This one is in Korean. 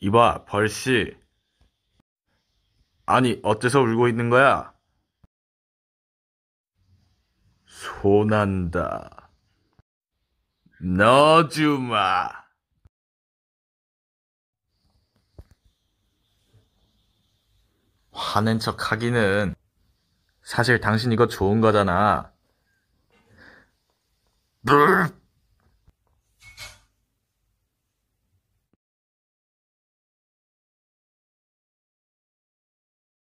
이봐, 벌씨. 아니, 어째서 울고 있는 거야? 소난다. 넣어주마. 화낸 척 하기는. 사실 당신 이거 좋은 거잖아.